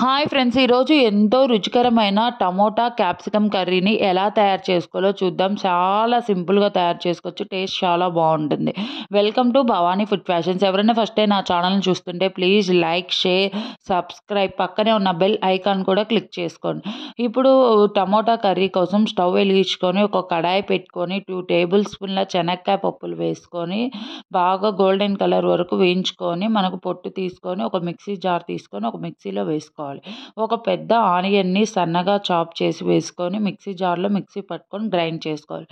hi friends ఈరోజు ఎంతో రుచికరమైన టమోటా క్యాప్సికమ్ కర్రీని ఎలా తయారు చేసుకోవాలో చూద్దాం చాలా సింపుల్గా తయారు చేసుకోవచ్చు టేస్ట్ చాలా బాగుంటుంది welcome to Bhavani food fashions ఎవరైనా ఫస్ట్ నా ఛానల్ని చూస్తుంటే ప్లీజ్ లైక్ షేర్ సబ్స్క్రైబ్ పక్కనే ఉన్న బెల్ ఐకాన్ కూడా క్లిక్ చేసుకోండి ఇప్పుడు టమోటా కర్రీ కోసం స్టవ్ వెలిగించుకొని ఒక కడాయి పెట్టుకొని టూ టేబుల్ స్పూన్ల చెనక్కాయ పప్పులు వేసుకొని బాగా గోల్డెన్ కలర్ వరకు వేయించుకొని మనకు పొట్టు తీసుకొని ఒక మిక్సీ జార్ తీసుకొని ఒక మిక్సీలో వేసుకోవాలి వేసుకోవాలి ఒక పెద్ద ఆనియన్ని సన్నగా చాప్ చేసి వేసుకొని మిక్సీ జార్లో మిక్సీ పట్టుకొని గ్రైండ్ చేసుకోవాలి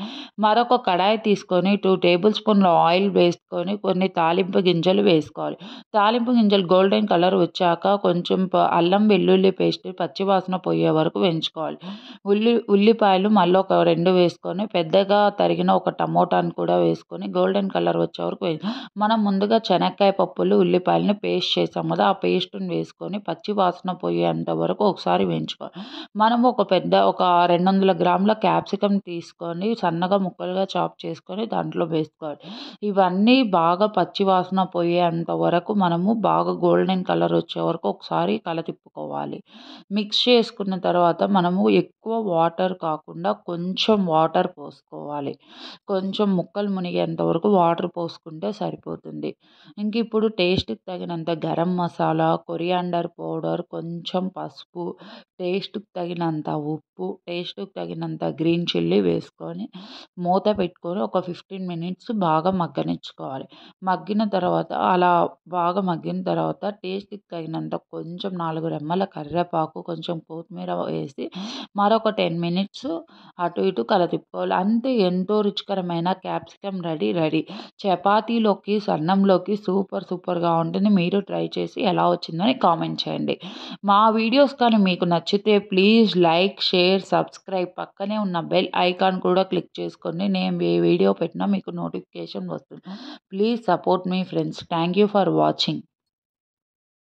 మరొక కడాయి తీసుకొని టూ టేబుల్ స్పూన్ల ఆయిల్ వేసుకొని కొన్ని తాలింపు గింజలు వేసుకోవాలి తాలింపు గింజలు గోల్డెన్ కలర్ వచ్చాక కొంచెం అల్లం వెల్లుల్లి పేస్ట్ పచ్చివాసన పోయే వరకు వేయించుకోవాలి ఉల్లి ఉల్లిపాయలు మళ్ళీ ఒక రెండు వేసుకొని పెద్దగా తరిగిన ఒక టమోటాను కూడా వేసుకొని గోల్డెన్ కలర్ వచ్చే వరకు మనం ముందుగా చెనక్కాయ పప్పులు ఉల్లిపాయలని పేస్ట్ చేసాం కదా ఆ పేస్ట్ని వేసుకొని పచ్చివాసన పోయేంత వరకు ఒకసారి వేయించుకోవాలి మనం ఒక పెద్ద ఒక రెండు వందల గ్రాముల క్యాప్సికమ్ తీసుకొని సన్నగా ముక్కలుగా చాప్ చేసుకొని దాంట్లో వేసుకోవాలి ఇవన్నీ బాగా పచ్చి వాసన పోయేంత వరకు మనము బాగా గోల్డెన్ కలర్ వచ్చే వరకు ఒకసారి కల తిప్పుకోవాలి మిక్స్ చేసుకున్న తర్వాత మనము ఎక్కువ వాటర్ కాకుండా కొంచెం వాటర్ పోసుకోవాలి కొంచెం ముక్కలు మునిగేంత వరకు వాటర్ పోసుకుంటే సరిపోతుంది ఇంక ఇప్పుడు టేస్ట్కి తగినంత గరం మసాలా కొరియాండర్ పౌడర్ కొంచెం కొంచెం పసుపు టేస్ట్కి తగినంత ఉప్పు టేస్ట్కి తగినంత గ్రీన్ చిల్లీ వేసుకొని మూత పెట్టుకొని ఒక ఫిఫ్టీన్ మినిట్స్ బాగా మగ్గనిచ్చుకోవాలి మగ్గిన తర్వాత అలా బాగా మగ్గిన తర్వాత టేస్ట్కి తగినంత కొంచెం నాలుగు రెమ్మల కరివేపాకు కొంచెం కొత్తిమీర వేసి మరొక టెన్ మినిట్స్ అటు ఇటు కలతిప్పుకోవాలి అంతే ఎంతో రుచికరమైన క్యాప్సికమ్ రెడీ రెడీ చపాతీలోకి సన్నంలోకి సూపర్ సూపర్గా ఉంటుంది మీరు ట్రై చేసి ఎలా వచ్చిందని కామెంట్ చేయండి మా వీడియోస్ కానీ మీకు నచ్చితే ప్లీజ్ లైక్ షేర్ సబ్స్క్రైబ్ పక్కనే ఉన్న బెల్ ఐకాన్ కూడా క్లిక్ చేసుకోండి నేను ఏ వీడియో పెట్టినా మీకు నోటిఫికేషన్ వస్తుంది ప్లీజ్ సపోర్ట్ మీ friends thank you for watching